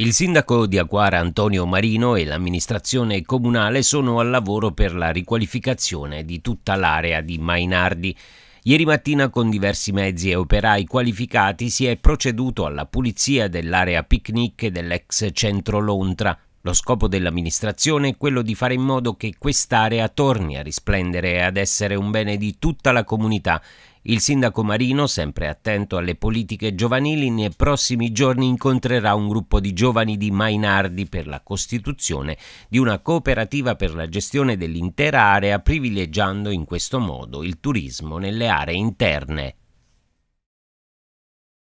Il sindaco di Acquara Antonio Marino e l'amministrazione comunale sono al lavoro per la riqualificazione di tutta l'area di Mainardi. Ieri mattina con diversi mezzi e operai qualificati si è proceduto alla pulizia dell'area picnic dell'ex centro Lontra lo scopo dell'amministrazione è quello di fare in modo che quest'area torni a risplendere e ad essere un bene di tutta la comunità. Il sindaco Marino, sempre attento alle politiche giovanili, nei prossimi giorni incontrerà un gruppo di giovani di Mainardi per la costituzione di una cooperativa per la gestione dell'intera area, privilegiando in questo modo il turismo nelle aree interne.